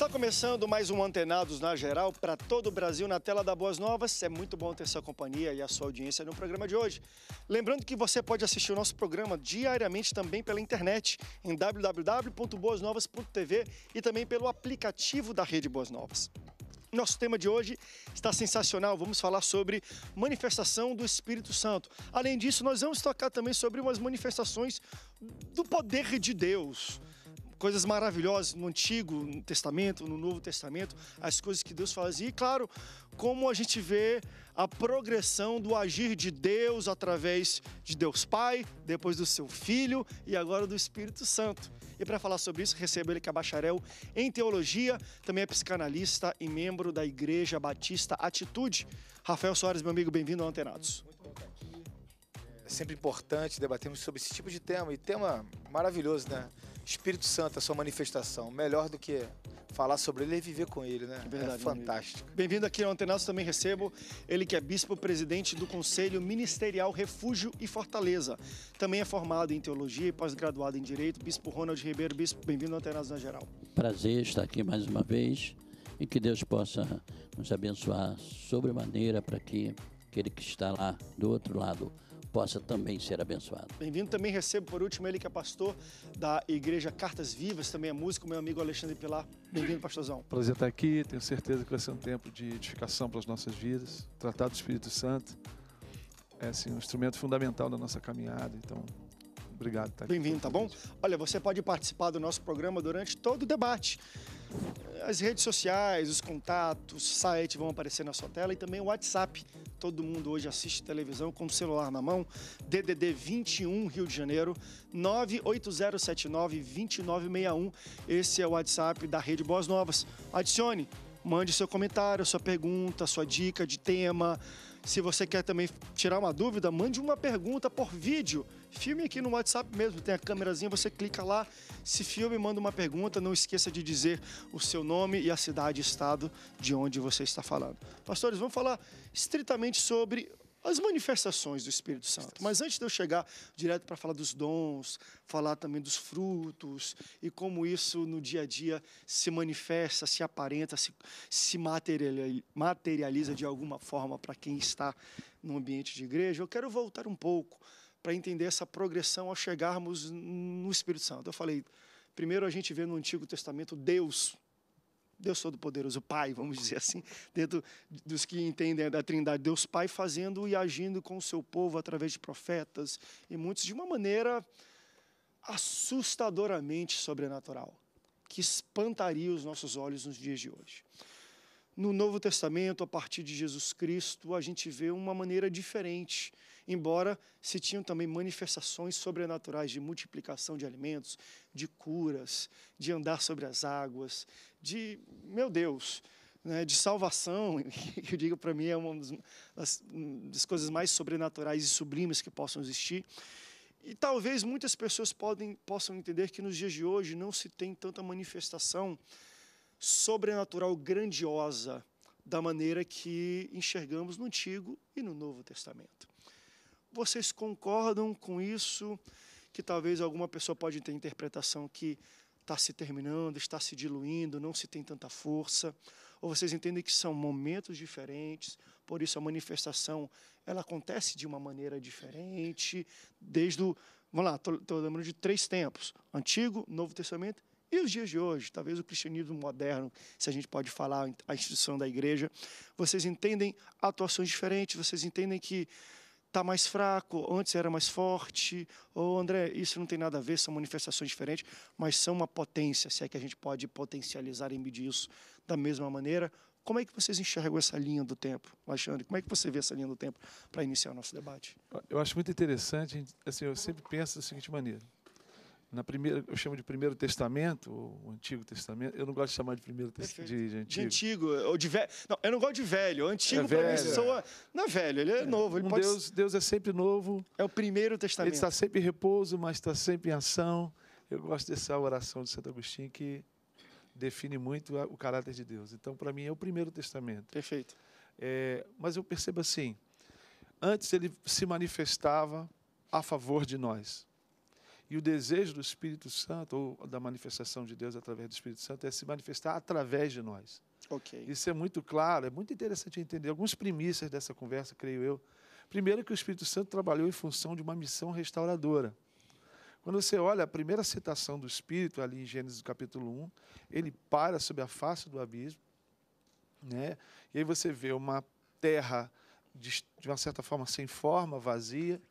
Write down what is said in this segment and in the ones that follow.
Está começando mais um Antenados na Geral para todo o Brasil na tela da Boas Novas. É muito bom ter sua companhia e a sua audiência no programa de hoje. Lembrando que você pode assistir o nosso programa diariamente também pela internet em www.boasnovas.tv e também pelo aplicativo da Rede Boas Novas. Nosso tema de hoje está sensacional. Vamos falar sobre manifestação do Espírito Santo. Além disso, nós vamos tocar também sobre umas manifestações do poder de Deus coisas maravilhosas no Antigo Testamento, no Novo Testamento, as coisas que Deus fazia. E claro, como a gente vê a progressão do agir de Deus através de Deus Pai, depois do seu Filho e agora do Espírito Santo. E para falar sobre isso, recebo ele que é bacharel em teologia, também é psicanalista e membro da Igreja Batista Atitude. Rafael Soares, meu amigo, bem-vindo ao Antenados. Muito bom estar aqui. É sempre importante debatermos sobre esse tipo de tema, e tema maravilhoso, né? Espírito Santo, a sua manifestação, melhor do que falar sobre ele e viver com ele, né? É verdade, é fantástico. Bem-vindo aqui ao Antenaço, também recebo ele que é bispo-presidente do Conselho Ministerial Refúgio e Fortaleza. Também é formado em Teologia e pós-graduado em Direito, bispo Ronald Ribeiro, bispo, bem-vindo ao Antenaço na geral. Prazer estar aqui mais uma vez e que Deus possa nos abençoar sobremaneira para que aquele que está lá do outro lado possa também ser abençoado. Bem-vindo. Também recebo, por último, ele que é pastor da Igreja Cartas Vivas, também é músico, meu amigo Alexandre Pilar. Bem-vindo, pastorzão. Prazer estar aqui. Tenho certeza que vai ser um tempo de edificação para as nossas vidas. Tratar do Espírito Santo é assim, um instrumento fundamental da nossa caminhada. Então, obrigado. Tá Bem-vindo, tá bom? Olha, você pode participar do nosso programa durante todo o debate as redes sociais, os contatos, site vão aparecer na sua tela e também o WhatsApp. Todo mundo hoje assiste televisão com o celular na mão. DDD 21 Rio de Janeiro 98079 2961. Esse é o WhatsApp da Rede Boas Novas. Adicione, mande seu comentário, sua pergunta, sua dica de tema se você quer também tirar uma dúvida, mande uma pergunta por vídeo. Filme aqui no WhatsApp mesmo, tem a câmerazinha, você clica lá, se filme, manda uma pergunta. Não esqueça de dizer o seu nome e a cidade e estado de onde você está falando. Pastores, vamos falar estritamente sobre as manifestações do Espírito Santo. Mas antes de eu chegar direto para falar dos dons, falar também dos frutos e como isso no dia a dia se manifesta, se aparenta, se, se materializa de alguma forma para quem está no ambiente de igreja, eu quero voltar um pouco para entender essa progressão ao chegarmos no Espírito Santo. Eu falei, primeiro a gente vê no Antigo Testamento Deus Deus Todo-Poderoso, Pai, vamos dizer assim, dentro dos que entendem da Trindade, Deus Pai fazendo e agindo com o seu povo através de profetas e muitos de uma maneira assustadoramente sobrenatural, que espantaria os nossos olhos nos dias de hoje. No Novo Testamento, a partir de Jesus Cristo, a gente vê uma maneira diferente, embora se tinham também manifestações sobrenaturais de multiplicação de alimentos, de curas, de andar sobre as águas, de, meu Deus, né, de salvação, que eu digo para mim é uma das, das, coisas mais sobrenaturais e sublimes que possam existir. E talvez muitas pessoas podem, possam entender que nos dias de hoje não se tem tanta manifestação sobrenatural grandiosa da maneira que enxergamos no Antigo e no Novo Testamento. Vocês concordam com isso? Que talvez alguma pessoa pode ter interpretação que está se terminando, está se diluindo, não se tem tanta força. Ou vocês entendem que são momentos diferentes, por isso a manifestação ela acontece de uma maneira diferente, desde o, vamos lá, estou lembrando de três tempos: Antigo, Novo Testamento e os dias de hoje, talvez o cristianismo moderno, se a gente pode falar, a instituição da igreja, vocês entendem atuações diferentes, vocês entendem que está mais fraco, antes era mais forte, ou oh, André, isso não tem nada a ver, são manifestações diferentes, mas são uma potência, se é que a gente pode potencializar e medir isso da mesma maneira. Como é que vocês enxergam essa linha do tempo, Alexandre? Como é que você vê essa linha do tempo para iniciar o nosso debate? Eu acho muito interessante, assim, eu sempre penso da seguinte maneira na primeira, eu chamo de Primeiro Testamento, o Antigo Testamento. Eu não gosto de chamar de Primeiro Testamento, de, de, Antigo. De Antigo, ou de velho. Não, eu não gosto de velho. O Antigo, é para mim, soa... É. Não é velho, ele é, é. novo. Ele um pode... Deus, Deus é sempre novo. É o Primeiro Testamento. Ele está sempre em repouso, mas está sempre em ação. Eu gosto dessa oração de Santo Agostinho que define muito o caráter de Deus. Então, para mim, é o Primeiro Testamento. Perfeito. É, mas eu percebo assim, antes ele se manifestava a favor de nós. E o desejo do Espírito Santo, ou da manifestação de Deus através do Espírito Santo, é se manifestar através de nós. Okay. Isso é muito claro, é muito interessante entender. Algumas premissas dessa conversa, creio eu. Primeiro, que o Espírito Santo trabalhou em função de uma missão restauradora. Quando você olha a primeira citação do Espírito, ali em Gênesis capítulo 1, ele para sobre a face do abismo, né? e aí você vê uma terra, de, de uma certa forma, sem forma, vazia,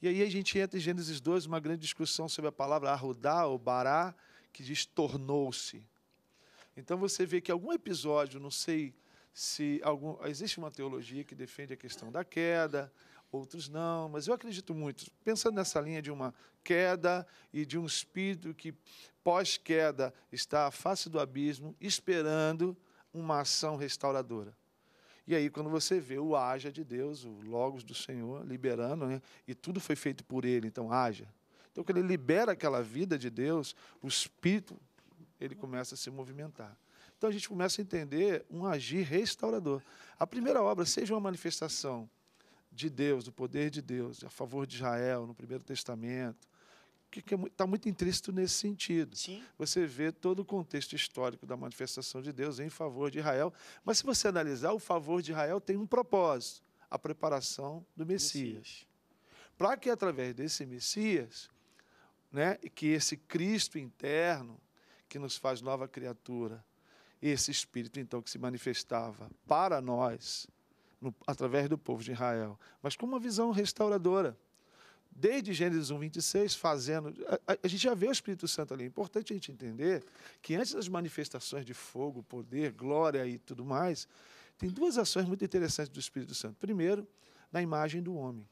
e aí a gente entra em Gênesis 2, uma grande discussão sobre a palavra arrudá ou bará, que diz tornou-se. Então você vê que algum episódio, não sei se algum, existe uma teologia que defende a questão da queda, outros não, mas eu acredito muito. Pensando nessa linha de uma queda e de um espírito que pós-queda está à face do abismo, esperando uma ação restauradora. E aí, quando você vê o haja de Deus, o logos do Senhor liberando, né? e tudo foi feito por ele, então haja. Então, quando ele libera aquela vida de Deus, o Espírito, ele começa a se movimentar. Então, a gente começa a entender um agir restaurador. A primeira obra, seja uma manifestação de Deus, do poder de Deus, a favor de Israel, no Primeiro Testamento, que está é muito intrínseco nesse sentido. Sim. Você vê todo o contexto histórico da manifestação de Deus em favor de Israel, mas se você analisar, o favor de Israel tem um propósito: a preparação do Messias. Messias. Para que através desse Messias, né, que esse Cristo interno, que nos faz nova criatura, esse Espírito então que se manifestava para nós, no, através do povo de Israel, mas com uma visão restauradora desde Gênesis 1, 26, fazendo. A, a, gente já vê o Espírito Santo ali. É importante a gente entender que antes das manifestações de fogo, poder, glória e tudo mais, tem duas ações muito interessantes do Espírito Santo. Primeiro, na imagem do homem.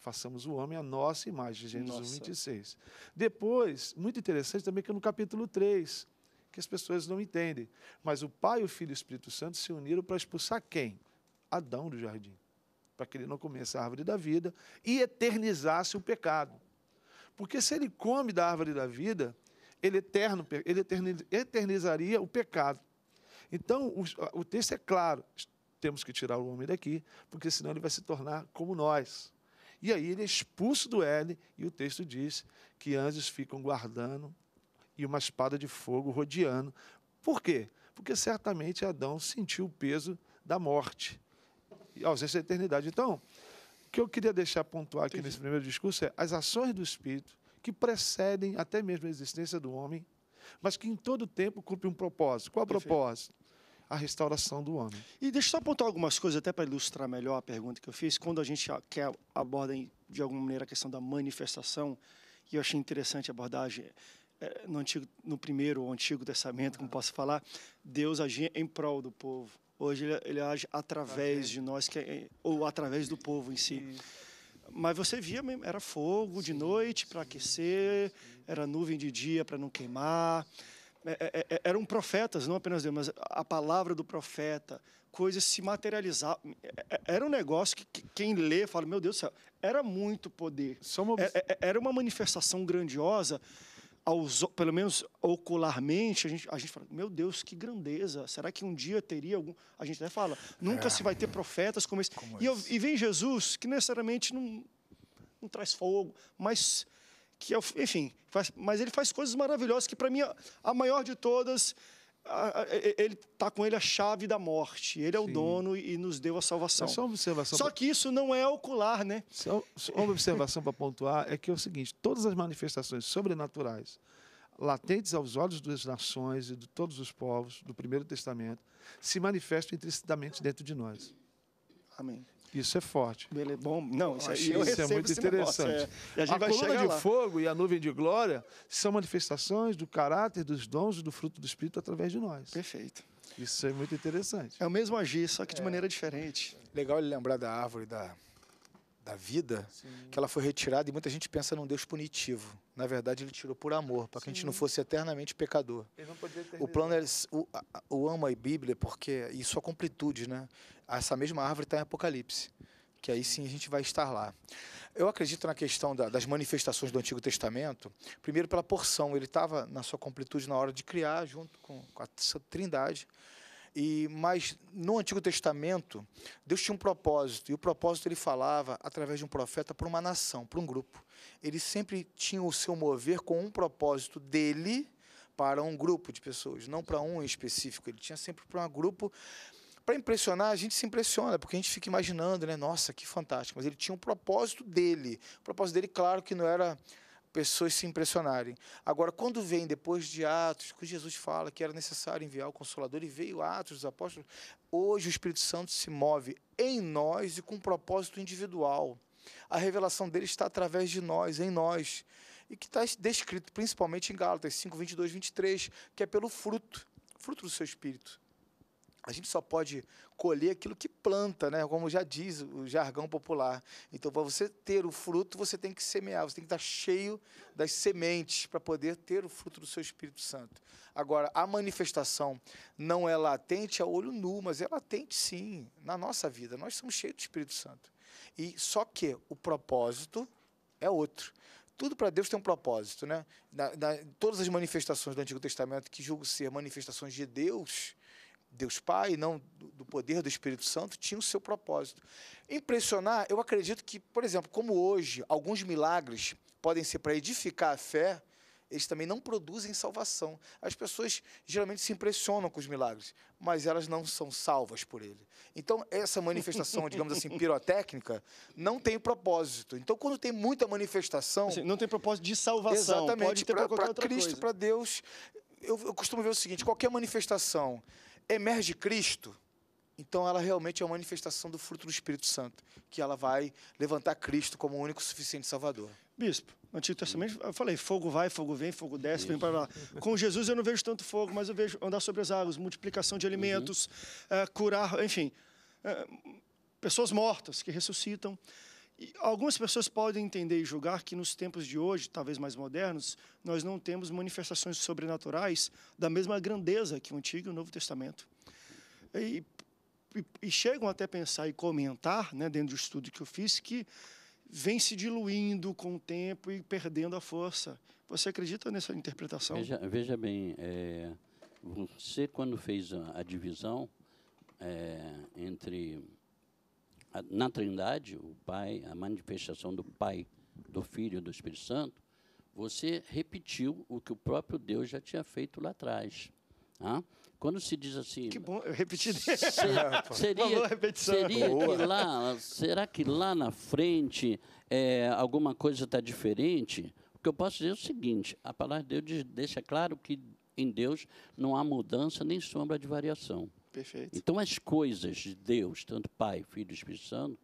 Façamos o homem a nossa imagem, Gênesis 1, 26. Depois, muito interessante também que no capítulo 3, que as pessoas não entendem, mas o Pai, o Filho e o Espírito Santo se uniram para expulsar quem? Adão do jardim para que ele não comesse a árvore da vida e eternizasse o pecado. Porque se ele come da árvore da vida, ele, eterno, ele eternizaria o pecado. Então, o, o texto é claro: temos que tirar o homem daqui, porque senão ele vai se tornar como nós. E aí ele é expulso do Éden, e o texto diz que anjos ficam guardando e uma espada de fogo rodeando. Por quê? Porque certamente Adão sentiu o peso da morte ausência da eternidade. Então, o que eu queria deixar pontuar aqui nesse primeiro discurso é as ações do Espírito que precedem até mesmo a existência do homem, mas que em todo tempo cumprem um propósito. Qual é o propósito? A restauração do homem. E deixa eu só apontar algumas coisas até para ilustrar melhor a pergunta que eu fiz. Quando a gente quer abordar de alguma maneira a questão da manifestação, e eu achei interessante a abordagem é, no antigo, no primeiro ou antigo testamento, como posso falar, Deus agia em prol do povo Hoje ele, ele age através de nós, que é, é, ou através do povo em si. Mas você via, era fogo de noite para aquecer, era nuvem de dia para não queimar. É é, é, é, eram profetas, não apenas Deus, mas a palavra do profeta, coisas se materializavam. Era um negócio que, que quem lê fala: meu Deus do céu, era muito poder. Uma... Era uma manifestação grandiosa aos, pelo menos ocularmente, a gente, a gente fala, meu Deus, que grandeza, será que um dia teria algum... A gente até fala, nunca é. se vai ter profetas como esse. Como e, eu, e, vem Jesus, que necessariamente não, não traz fogo, mas que, é enfim, faz, mas ele faz coisas maravilhosas, que para mim é a maior de todas ele está com ele a chave da morte. Ele é Sim. o dono e, e nos deu a salvação. É só, uma observação só pra... que isso não é ocular, né? Só, só uma observação para pontuar é que é o seguinte: todas as manifestações sobrenaturais latentes aos olhos das nações e de todos os povos do Primeiro Testamento se manifestam intrinsecamente dentro de nós. Amém. Isso é forte. Bom, não, isso, é- eu isso é muito interessante. É. a, a coluna de lá. fogo e a nuvem de glória são manifestações do caráter, dos dons e do fruto do Espírito através de nós. Perfeito. Isso é muito interessante. É o mesmo agir, só que é. de maneira diferente. Legal ele lembrar da árvore da da vida, Sim. que ela foi retirada e muita gente pensa num Deus punitivo. Na verdade, ele tirou por amor, para que a gente não fosse eternamente pecador. o plano é o, o amo a Bíblia porque e sua é completude, né? Essa mesma árvore está em Apocalipse. Que aí sim a gente vai estar lá. Eu acredito na questão da, das manifestações do Antigo Testamento, primeiro pela porção, ele estava na sua completude na hora de criar, junto com, com a Trindade. E mas no Antigo Testamento, Deus tinha um propósito, e o propósito ele falava através de um profeta para uma nação, para um grupo. Ele sempre tinha o seu mover com um propósito dele para um grupo de pessoas, não para um em específico. Ele tinha sempre para um grupo para impressionar, a gente se impressiona, porque a gente fica imaginando, né? Nossa, que fantástico. Mas ele tinha um propósito dele. O propósito dele, claro que não era pessoas se impressionarem. Agora, quando vem depois de Atos, que Jesus fala que era necessário enviar o Consolador, e veio Atos, os apóstolos, hoje o Espírito Santo se move em nós e com um propósito individual. A revelação dele está através de nós, em nós, e que está descrito principalmente em Gálatas 5, 22, 23, que é pelo fruto, fruto do seu Espírito a gente só pode colher aquilo que planta, né? Como já diz o jargão popular. Então, para você ter o fruto, você tem que semear, você tem que estar cheio das sementes para poder ter o fruto do seu Espírito Santo. Agora, a manifestação não é latente a olho nu, mas é latente sim na nossa vida. Nós somos cheios do Espírito Santo. E só que o propósito é outro tudo para Deus tem um propósito, né? Na, na, todas as manifestações do Antigo Testamento que julgo ser manifestações de Deus, Deus Pai, não do poder do Espírito Santo, tinha o seu propósito. Impressionar, eu acredito que, por exemplo, como hoje, alguns milagres podem ser para edificar a fé, eles também não produzem salvação. As pessoas geralmente se impressionam com os milagres, mas elas não são salvas por ele. Então, essa manifestação, digamos assim, pirotécnica, não tem propósito. Então, quando tem muita manifestação. Assim, não tem propósito de salvação. Exatamente. Para Cristo, para Deus. Eu, eu costumo ver o seguinte: qualquer manifestação emerge Cristo, então ela realmente é uma manifestação do fruto do Espírito Santo, que ela vai levantar Cristo como o único suficiente Salvador. Bispo, no Antigo Testamento, eu falei, fogo vai, fogo vem, fogo desce, vem para lá. Com Jesus eu não vejo tanto fogo, mas eu vejo andar sobre as águas, multiplicação de alimentos, uhum. uh, curar, enfim, uh, pessoas mortas que ressuscitam algumas pessoas podem entender e julgar que nos tempos de hoje, talvez mais modernos, nós não temos manifestações sobrenaturais da mesma grandeza que o Antigo e o Novo Testamento. E, e, e chegam até pensar e comentar, né, dentro do estudo que eu fiz, que vem se diluindo com o tempo e perdendo a força. Você acredita nessa interpretação? Veja, veja bem, é, você quando fez a, a divisão é, entre na Trindade, o Pai, a manifestação do Pai, do Filho e do Espírito Santo, você repetiu o que o próprio Deus já tinha feito lá atrás. Ah? Quando se diz assim. Que bom, eu repeti. Se, seria, seria que lá, será que lá na frente é, alguma coisa está diferente? O que eu posso dizer é o seguinte: a palavra de Deus deixa claro que em Deus não há mudança nem sombra de variação. Perfeito. Então, as coisas de Deus, tanto Pai, Filho e Espírito Santo,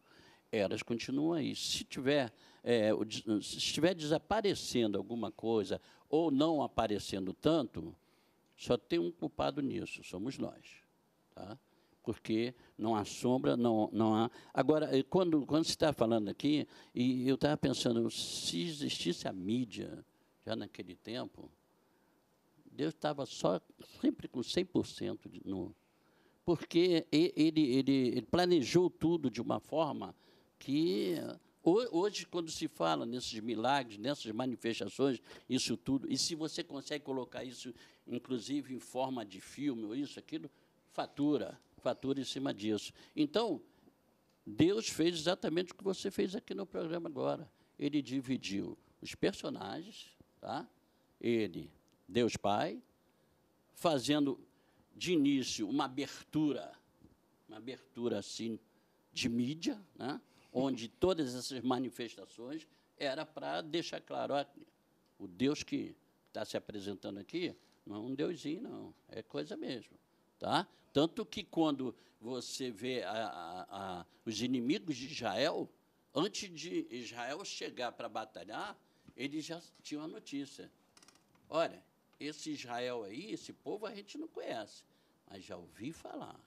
elas continuam aí. Se tiver, é, se estiver desaparecendo alguma coisa ou não aparecendo tanto, só tem um culpado nisso, somos nós. Tá? Porque não há sombra, não, não há. Agora, eh, quando, quando se está falando aqui, e eu estava pensando, se existisse a mídia já naquele tempo, Deus estava só sempre com 100% de, no, porque ele, ele, ele planejou tudo de uma forma que Hoje, quando se fala nesses milagres, nessas manifestações, isso tudo, e se você consegue colocar isso, inclusive em forma de filme ou isso, aquilo, fatura, fatura em cima disso. Então, Deus fez exatamente o que você fez aqui no programa agora. Ele dividiu os personagens, tá? ele, Deus Pai, fazendo de início, uma abertura, uma abertura assim de mídia, né? onde todas essas manifestações era para deixar claro, ó, o Deus que está se apresentando aqui não é um deusinho, não, é coisa mesmo. Tá? Tanto que quando você vê a, a, a, os inimigos de Israel, antes de Israel chegar para batalhar, eles já tinham a notícia. Olha, esse Israel aí, esse povo a gente não conhece, mas já ouvi falar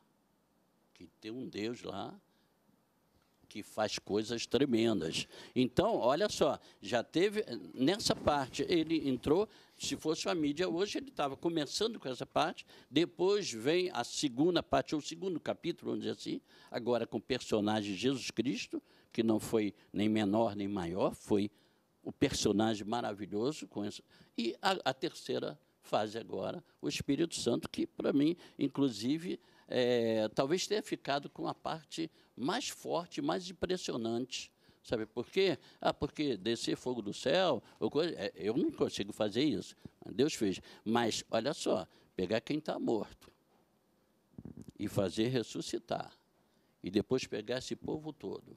que tem um Deus lá que faz coisas tremendas. Então, olha só, já teve nessa parte ele entrou, se fosse a mídia hoje ele estava começando com essa parte, depois vem a segunda parte ou o segundo capítulo, vamos dizer assim, agora com o personagem Jesus Cristo, que não foi nem menor nem maior, foi o personagem maravilhoso com isso. E a, a terceira fase agora, o Espírito Santo, que para mim, inclusive, é, talvez tenha ficado com a parte mais forte, mais impressionante. Sabe por quê? Ah, porque descer fogo do céu, é, eu não consigo fazer isso. Deus fez. Mas, olha só, pegar quem está morto e fazer ressuscitar. E depois pegar esse povo todo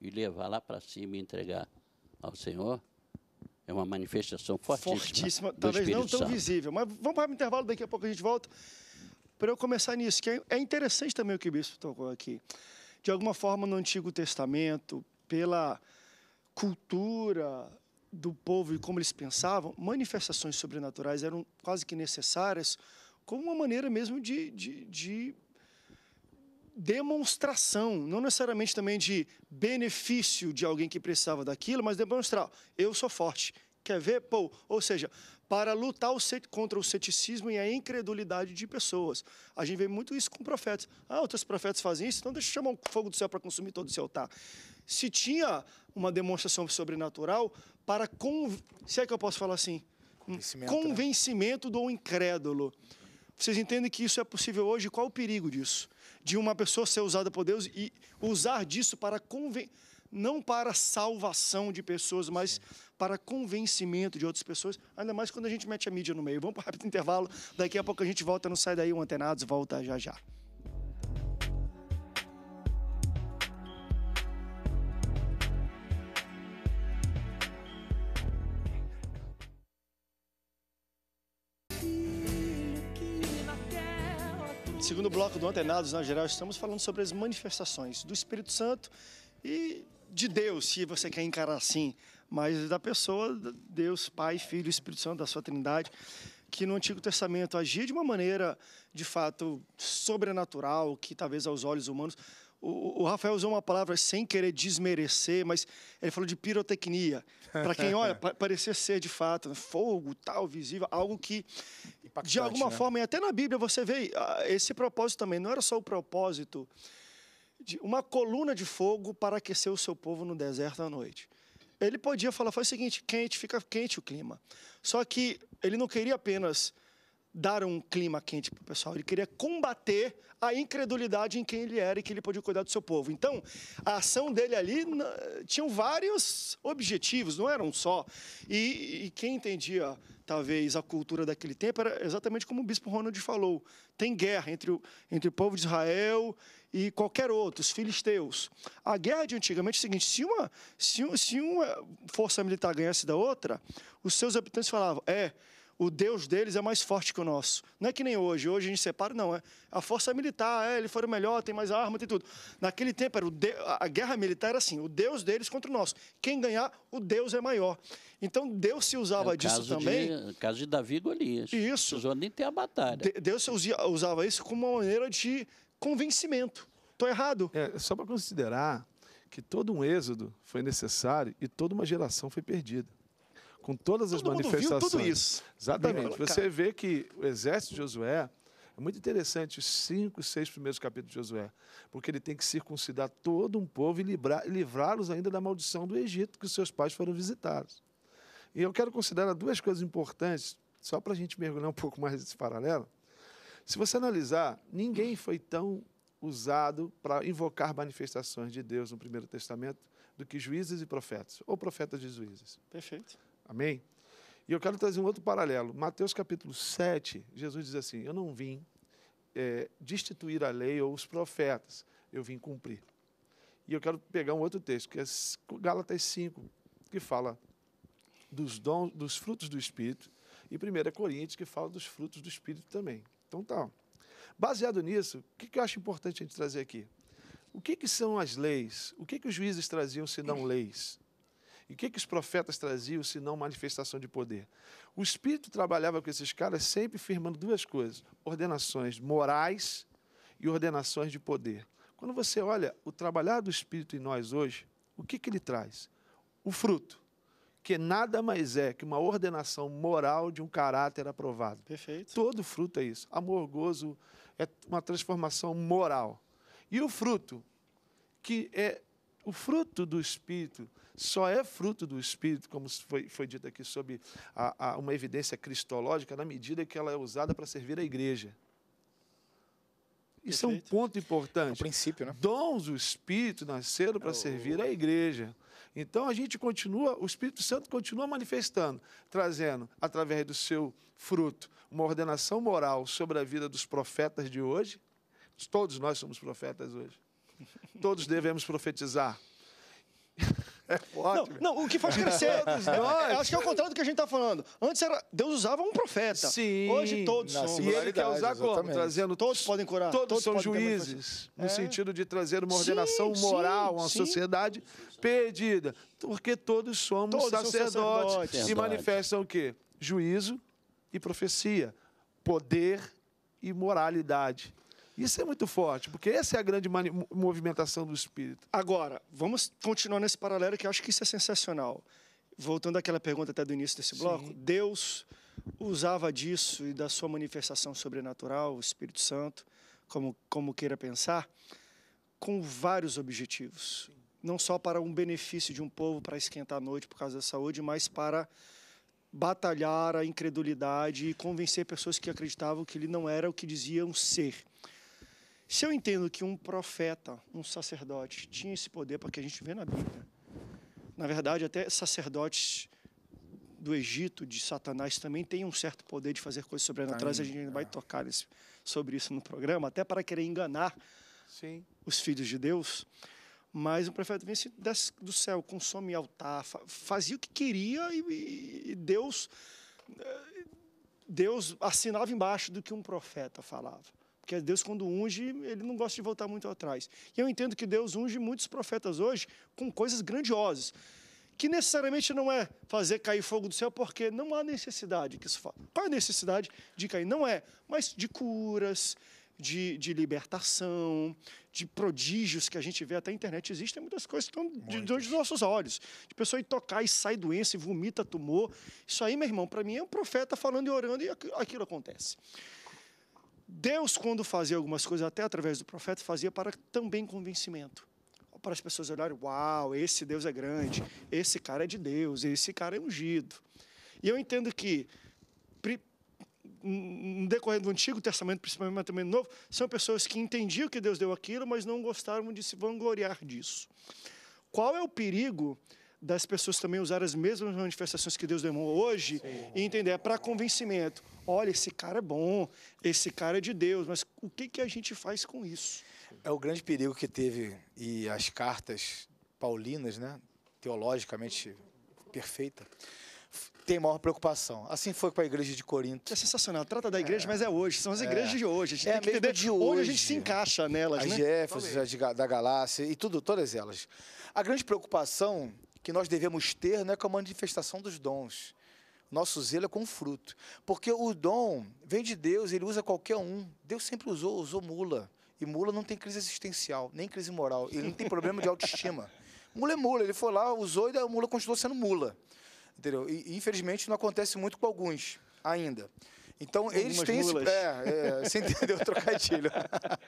e levar lá para cima e entregar ao Senhor é uma manifestação fortíssima. Fortíssima, talvez Espírito não tão Santo. visível. Mas vamos para o intervalo, daqui a pouco a gente volta. Para eu começar nisso, que é, é interessante também o que o bispo tocou aqui. De alguma forma, no Antigo Testamento, pela cultura do povo e como eles pensavam, manifestações sobrenaturais eram quase que necessárias como uma maneira mesmo de, de, de demonstração, não necessariamente também de benefício de alguém que precisava daquilo, mas demonstrar, eu sou forte. Quer ver? Pô, ou seja, para lutar o contra o ceticismo e a incredulidade de pessoas. A gente vê muito isso com profetas. Ah, outros profetas fazem isso, então deixa eu chamar um fogo do céu para consumir todo o seu altar. Se tinha uma demonstração sobrenatural para, se é que eu posso falar assim, convencimento, convencimento né? do incrédulo. Vocês entendem que isso é possível hoje? Qual o perigo disso? De uma pessoa ser usada por Deus e usar disso para conven... não para salvação de pessoas, mas para convencimento de outras pessoas, ainda mais quando a gente mete a mídia no meio. Vamos para um rápido intervalo, daqui a pouco a gente volta, não sai daí, o Antenados volta já já. Segundo bloco do Antenados na Geral, estamos falando sobre as manifestações do Espírito Santo e de Deus, se você quer encarar assim, mas da pessoa, Deus, Pai, Filho, Espírito Santo, da sua Trindade, que no Antigo Testamento agia de uma maneira, de fato, sobrenatural, que talvez aos olhos humanos. O, o Rafael usou uma palavra sem querer desmerecer, mas ele falou de pirotecnia. Para quem olha, parecia ser de fato né, fogo, tal, visível, algo que impactante. De alguma né? forma, e até na Bíblia você vê ah, esse propósito também, não era só o propósito de uma coluna de fogo para aquecer o seu povo no deserto à noite. Ele podia falar, faz o seguinte, quente, fica quente o clima. Só que ele não queria apenas dar um clima quente para o pessoal, ele queria combater a incredulidade em quem ele era e que ele podia cuidar do seu povo. Então, a ação dele ali tinha vários objetivos, não eram só. E, e quem entendia, talvez, a cultura daquele tempo era exatamente como o bispo Ronald falou: tem guerra entre o, entre o povo de Israel e qualquer outro, os filisteus. A guerra de antigamente é o seguinte: se uma, se, se uma força militar ganhasse da outra, os seus habitantes falavam, é o Deus deles é mais forte que o nosso. Não é que nem hoje, hoje a gente separa, não. É a força militar, é, eles foram melhor, tem mais arma, tem tudo. Naquele tempo, era o de... a guerra militar era assim, o Deus deles contra o nosso. Quem ganhar, o Deus é maior. Então, Deus se usava é disso também. De, caso de Davi e Golias. Isso. Não nem ter a batalha. De, Deus usava isso como uma maneira de convencimento. Estou errado. É, só para considerar que todo um êxodo foi necessário e toda uma geração foi perdida com todas as manifestações. Mundo viu tudo isso. Exatamente. Você vê que o exército de Josué é muito interessante os cinco e seis primeiros capítulos de Josué, porque ele tem que circuncidar todo um povo e livrá-los ainda da maldição do Egito, que os seus pais foram visitados. E eu quero considerar duas coisas importantes, só para a gente mergulhar um pouco mais nesse paralelo. Se você analisar, ninguém foi tão usado para invocar manifestações de Deus no Primeiro Testamento do que juízes e profetas, ou profetas de juízes. Perfeito. Amém? E eu quero trazer um outro paralelo. Mateus capítulo 7, Jesus diz assim: Eu não vim é, destituir a lei ou os profetas, eu vim cumprir. E eu quero pegar um outro texto, que é Gálatas 5, que fala dos, dons, dos frutos do Espírito, e 1 Coríntios, que fala dos frutos do Espírito também. Então tá. Baseado nisso, o que, eu acho importante a gente trazer aqui? O que, que são as leis? O que, que os juízes traziam se não leis? E o que, que os profetas traziam, se não manifestação de poder? O Espírito trabalhava com esses caras sempre firmando duas coisas: ordenações morais e ordenações de poder. Quando você olha o trabalhar do Espírito em nós hoje, o que, que ele traz? O fruto que nada mais é que uma ordenação moral de um caráter aprovado. Perfeito. Todo fruto é isso. Amor, gozo, é uma transformação moral. E o fruto, que é o fruto do Espírito só é fruto do Espírito, como foi, foi dito aqui sobre a, a, uma evidência cristológica, na medida que ela é usada para servir a igreja. Isso é um ponto importante. É princípio, né? Dons do Espírito nasceram para oh. servir a igreja. Então a gente continua, o Espírito Santo continua manifestando, trazendo através do seu fruto uma ordenação moral sobre a vida dos profetas de hoje. Todos nós somos profetas hoje. Todos devemos profetizar. É ótimo. Não, não, o que faz crescer. nós. É, acho que é o contrário do que a gente está falando. Antes era Deus usava um profeta. Sim. Hoje todos na são. E ele quer usar exatamente. como? Trazendo. Todos podem curar. Todos, todos são juízes. No é. sentido de trazer uma ordenação sim, moral a uma sim. sociedade perdida. Porque todos somos todos sacerdotes, sacerdotes. E manifestam o quê? Juízo e profecia. Poder e moralidade. Isso é muito forte, porque essa é a grande movimentação do espírito. Agora, vamos continuar nesse paralelo que eu acho que isso é sensacional. Voltando àquela pergunta até do início desse bloco, Sim. Deus usava disso e da sua manifestação sobrenatural, o Espírito Santo, como, como queira pensar, com vários objetivos. Não só para um benefício de um povo para esquentar a noite por causa da saúde, mas para batalhar a incredulidade e convencer pessoas que acreditavam que ele não era o que diziam ser. Se eu entendo que um profeta, um sacerdote, tinha esse poder, porque a gente vê na Bíblia, na verdade, até sacerdotes do Egito, de Satanás, também têm um certo poder de fazer coisas sobrenaturais. A gente ainda vai é. tocar nesse, sobre isso no programa, até para querer enganar Sim. os filhos de Deus. Mas o profeta vinha assim, do céu, consome altar, fazia o que queria e, e Deus, eh, Deus assinava embaixo do que um profeta falava. Porque Deus, quando unge, ele não gosta de voltar muito atrás. E eu entendo que Deus unge muitos profetas hoje com coisas grandiosas, que necessariamente não é fazer cair fogo do céu, porque não há necessidade que isso faça. Qual é a necessidade de cair? Não é, mas de curas, de, de, libertação, de prodígios que a gente vê até na internet. Existem muitas coisas que estão diante dos nossos olhos. De pessoa ir tocar e sai doença, e vomita tumor. Isso aí, meu irmão, para mim é um profeta falando e orando e aquilo acontece. Deus, quando fazia algumas coisas, até através do profeta, fazia para também convencimento. Para as pessoas olharem, uau, esse Deus é grande, esse cara é de Deus, esse cara é ungido. E eu entendo que, no decorrer do Antigo Testamento, principalmente, também do Novo, são pessoas que entendiam que Deus deu aquilo, mas não gostaram de se vangloriar disso. Qual é o perigo das pessoas também usar as mesmas manifestações que Deus demorou hoje Sim. e entender é para convencimento. Olha, esse cara é bom, esse cara é de Deus, mas o que, que a gente faz com isso? É o grande perigo que teve e as cartas paulinas, né, teologicamente perfeita, tem maior preocupação. Assim foi com a igreja de Corinto. É sensacional. Trata da igreja, é. mas é hoje. São as é. igrejas é. de hoje. A gente é tem que entender de hoje. hoje a gente se encaixa nelas. As né? Jefferson, as da Galácia e tudo, todas elas. A grande preocupação que nós devemos ter não né, é com a manifestação dos dons. Nosso zelo é com fruto. Porque o dom vem de Deus, ele usa qualquer um. Deus sempre usou, usou mula. E mula não tem crise existencial, nem crise moral. Ele não tem problema de autoestima. Mula é mula, ele foi lá, usou e a mula continuou sendo mula. Entendeu? E infelizmente não acontece muito com alguns ainda. Então, eles têm mulas. esse. É, é, você entendeu o trocadilho.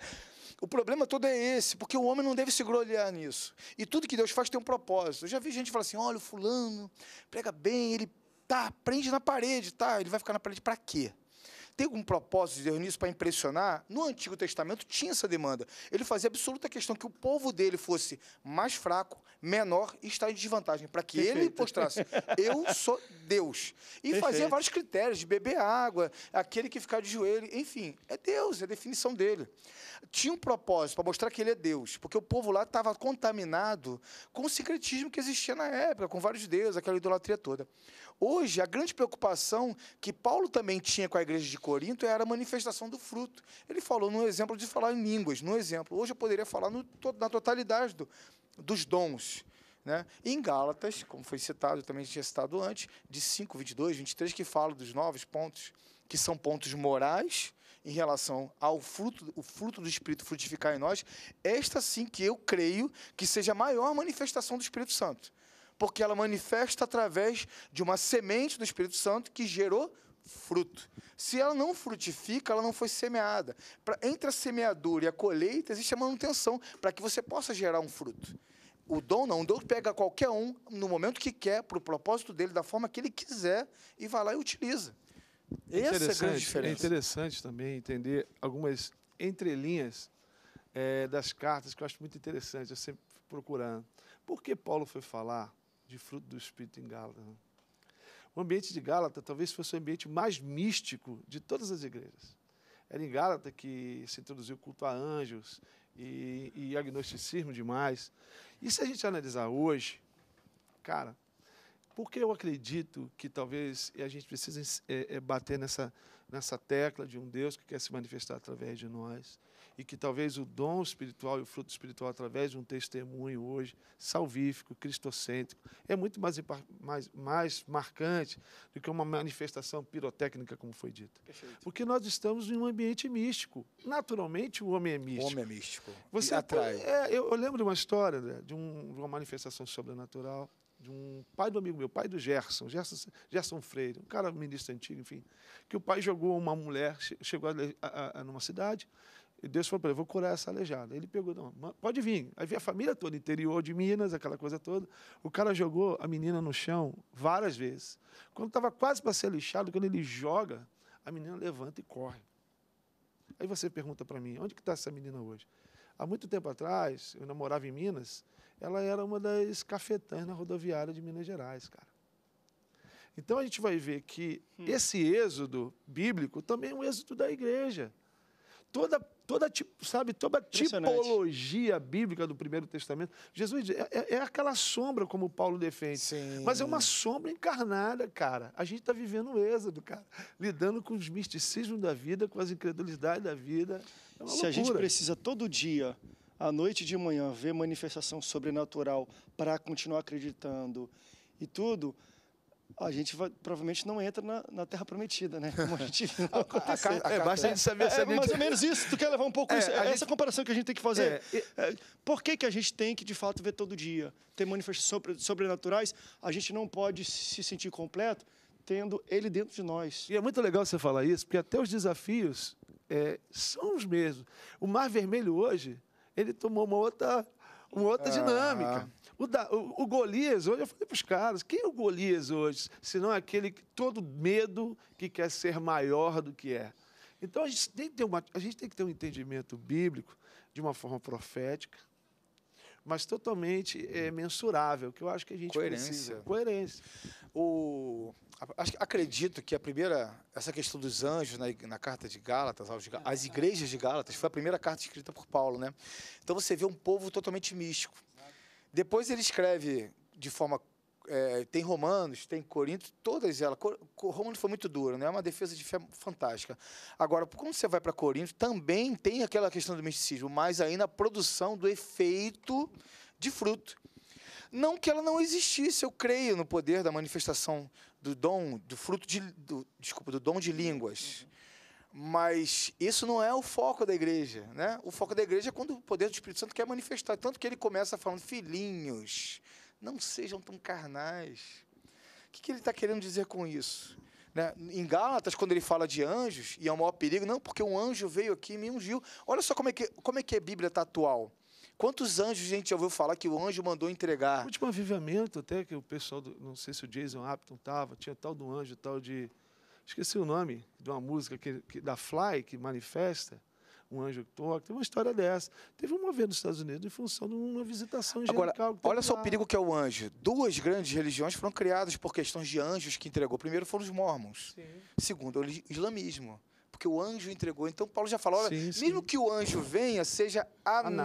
o problema todo é esse, porque o homem não deve se grolear nisso. E tudo que Deus faz tem um propósito. Eu já vi gente falar assim: olha, o fulano prega bem, ele tá, prende na parede, tá? Ele vai ficar na parede para quê? Tem algum propósito de Deus nisso para impressionar? No Antigo Testamento tinha essa demanda. Ele fazia absoluta questão que o povo dele fosse mais fraco, menor e estar em desvantagem, para que Perfeito. ele mostrasse: eu sou Deus. E Perfeito. fazia vários critérios de beber água, aquele que ficar de joelho, enfim, é Deus, é a definição dele. Tinha um propósito para mostrar que ele é Deus, porque o povo lá estava contaminado com o secretismo que existia na época, com vários deuses, aquela idolatria toda. Hoje, a grande preocupação que Paulo também tinha com a igreja de Corinto era a manifestação do fruto. Ele falou no exemplo de falar em línguas, no exemplo. Hoje eu poderia falar no, na totalidade do, dos dons. Né? em Gálatas, como foi citado, também tinha citado antes, de 5, 22, 23, que fala dos novos pontos, que são pontos morais em relação ao fruto, o fruto do Espírito frutificar em nós, esta sim que eu creio que seja a maior manifestação do Espírito Santo porque ela manifesta através de uma semente do Espírito Santo que gerou fruto. Se ela não frutifica, ela não foi semeada. Pra, entre a semeadura e a colheita existe a manutenção para que você possa gerar um fruto. O dom não, o dom pega qualquer um no momento que quer, para o propósito dele, da forma que ele quiser, e vai lá e utiliza. Essa é a grande é diferença. É interessante também entender algumas entrelinhas é, das cartas que eu acho muito interessante, eu sempre procurando. Por que Paulo foi falar de fruto do Espírito em Gálatas. Né? O ambiente de Gálatas talvez fosse o ambiente mais místico de todas as igrejas. Era em Gálatas que se introduziu o culto a anjos e, e agnosticismo demais. E se a gente analisar hoje, cara, porque eu acredito que talvez a gente precise é, é, bater nessa, nessa tecla de um Deus que quer se manifestar através de nós? e que talvez o dom espiritual e o fruto espiritual, através de um testemunho hoje salvífico, cristocêntrico, é muito mais, mais, mais marcante do que uma manifestação pirotécnica, como foi dito. Perfeito. Porque nós estamos em um ambiente místico. Naturalmente, o homem é místico. O homem é místico. Você atrai. É, eu, eu, lembro de uma história né, de, um, de uma manifestação sobrenatural de um pai do amigo meu, pai do Gerson, Gerson, Gerson Freire, um cara ministro antigo, enfim, que o pai jogou uma mulher, chegou a, a, a, numa cidade, e Deus falou para ele: vou curar essa aleijada. Ele pegou, não, pode vir. Aí veio a família toda, interior de Minas, aquela coisa toda. O cara jogou a menina no chão várias vezes. Quando estava quase para ser lixado, quando ele joga, a menina levanta e corre. Aí você pergunta para mim: onde que está essa menina hoje? Há muito tempo atrás, eu namorava em Minas, ela era uma das cafetãs na rodoviária de Minas Gerais, cara. Então a gente vai ver que hum. esse êxodo bíblico também é um êxodo da igreja. Toda toda tipo, sabe, toda tipologia bíblica do Primeiro Testamento. Jesus é, é, é aquela sombra como Paulo defende, Sim. mas é uma sombra encarnada, cara. A gente está vivendo o êxodo, cara, lidando com os misticismos da vida, com as incredulidades da vida. É Se loucura. a gente precisa todo dia à noite e de manhã ver manifestação sobrenatural para continuar acreditando e tudo, a gente vai, provavelmente não entra na, na, Terra Prometida, né? Como a gente viu acontecer. A, a, a, é, basta a gente saber... É, é, mais ou menos isso. Tu quer levar um pouco é, isso. É essa gente... comparação que a gente tem que fazer. É, é, por que, que a gente tem que, de fato, ver todo dia? Ter manifestações sobrenaturais? A gente não pode se sentir completo tendo ele dentro de nós. E é muito legal você falar isso, porque até os desafios é, são os mesmos. O Mar Vermelho hoje, ele tomou uma outra, uma outra ah. dinâmica. O, da, o, o Golias, hoje eu falei para os caras, quem é o Golias hoje? Se não é aquele que, todo medo que quer ser maior do que é. Então a gente, tem que ter uma, a gente tem que ter um entendimento bíblico de uma forma profética, mas totalmente é, mensurável, que eu acho que a gente Coerência. precisa. Coerência. O, acredito que a primeira, essa questão dos anjos na, na carta de Gálatas, as igrejas de Gálatas, foi a primeira carta escrita por Paulo, né? Então você vê um povo totalmente místico. Depois ele escreve de forma. É, tem Romanos, tem Corinto, todas elas. Cor, Romanos foi muito duro, né? É uma defesa de fé fantástica. Agora, quando você vai para Corinto, também tem aquela questão do misticismo, mas ainda na produção do efeito de fruto. Não que ela não existisse, eu creio no poder da manifestação do dom, do fruto de. Do, desculpa, do dom de línguas. Uhum mas isso não é o foco da igreja, né? O foco da igreja é quando o poder do Espírito Santo quer manifestar. Tanto que ele começa falando, filhinhos, não sejam tão carnais. O que, que ele está querendo dizer com isso? Né? Em Gálatas, quando ele fala de anjos, e é o maior perigo, não, porque um anjo veio aqui e me ungiu. Olha só como é que, como é que a Bíblia está atual. Quantos anjos a gente já ouviu falar que o anjo mandou entregar? O último avivamento, até que o pessoal, do, não sei se o Jason Apton estava, tinha tal do anjo, tal de esqueci o nome de uma música que, que, da Fly, que manifesta, um anjo que toca. Tem uma história dessa. Teve um movimento nos Estados Unidos em função de uma visitação Agora, olha só lá. o perigo que é o anjo. Duas grandes religiões foram criadas por questões de anjos que entregou. Primeiro foram os mormons. Sim. Segundo, o islamismo. Porque o anjo entregou. Então Paulo já falou, olha, sim, mesmo que o anjo venha, seja anátema.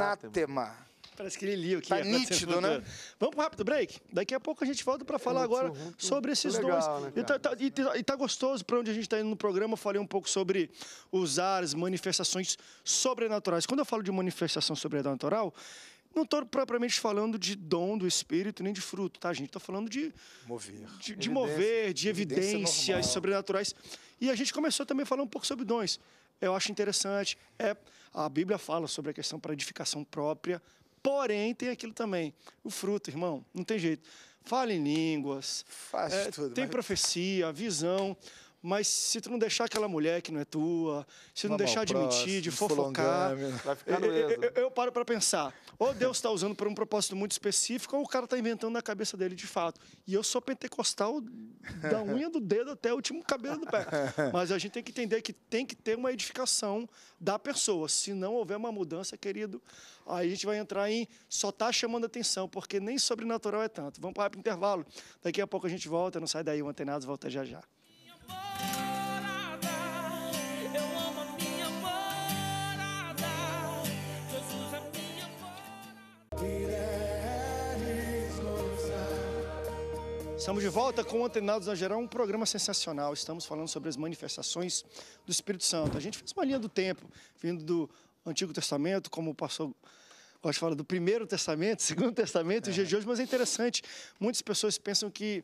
anátema. Parece que ele lia o que tá nítido, né? Vamos para rápido break. Daqui a pouco a gente volta para falar é, agora sobre esses legal, dois. Né, e, tá, tá, e, tá, e, tá, gostoso para onde a gente está indo no programa. Eu falei um pouco sobre os ares, manifestações sobrenaturais. Quando eu falo de manifestação sobrenatural, não estou propriamente falando de dom do espírito nem de fruto, tá, gente? Estou falando de mover, de, de mover, de evidência evidências sobrenaturais. E a gente começou também a falar um pouco sobre dons. Eu acho interessante. É, a Bíblia fala sobre a questão para edificação própria, Porém, tem aquilo também. O fruto, irmão, não tem jeito. Fala em línguas. Faz é, tudo. Tem mas... profecia, visão. Mas se tu não deixar aquela mulher que não é tua, se não deixar de mentir, de fofocar, né? vai ficar eu, eu, paro para pensar. Ou Deus está usando para um propósito muito específico, ou o cara está inventando na cabeça dele de fato. E eu sou pentecostal da unha do dedo até o último cabelo do pé. Mas a gente tem que entender que tem que ter uma edificação da pessoa. Se não houver uma mudança, querido, aí a gente vai entrar em só tá chamando atenção, porque nem sobrenatural é tanto. Vamos para o intervalo. Daqui a pouco a gente volta, não sai daí, o antenado volta já já. Estamos de volta com o Antenados na Geral, um programa sensacional. Estamos falando sobre as manifestações do Espírito Santo. A gente fez uma linha do tempo, vindo do Antigo Testamento, como passou gosto de falar do Primeiro Testamento, Segundo Testamento, é. dia de hoje, mas é interessante. Muitas pessoas pensam que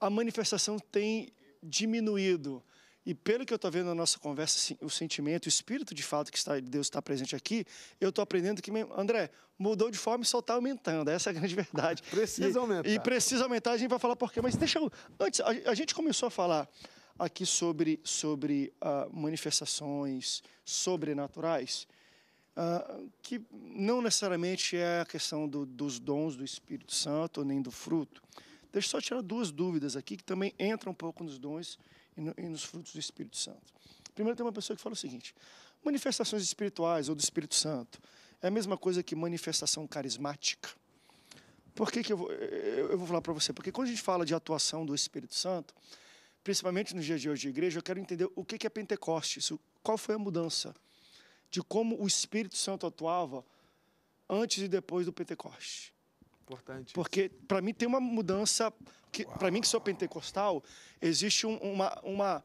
a manifestação tem diminuído. E pelo que eu estou vendo na nossa conversa, o sentimento, o espírito de fato que está, Deus está presente aqui, eu estou aprendendo que, André, mudou de forma e só está aumentando. Essa é a grande verdade. Precisa e, aumentar. E precisa aumentar, a gente vai falar por quê. Mas deixa eu. Antes, a, a gente começou a falar aqui sobre, sobre uh, manifestações sobrenaturais, uh, que não necessariamente é a questão do, dos dons do Espírito Santo nem do fruto. Deixa eu só tirar duas dúvidas aqui, que também entram um pouco nos dons e, no, e nos frutos do Espírito Santo. Primeiro, tem uma pessoa que fala o seguinte: manifestações espirituais ou do Espírito Santo é a mesma coisa que manifestação carismática. Por que, que eu, vou, eu vou falar para você? Porque quando a gente fala de atuação do Espírito Santo, principalmente nos dias de hoje de igreja, eu quero entender o que é Pentecostes, qual foi a mudança de como o Espírito Santo atuava antes e depois do Pentecostes. Importante. Porque para mim tem uma mudança, que para mim que sou pentecostal, existe um, uma, uma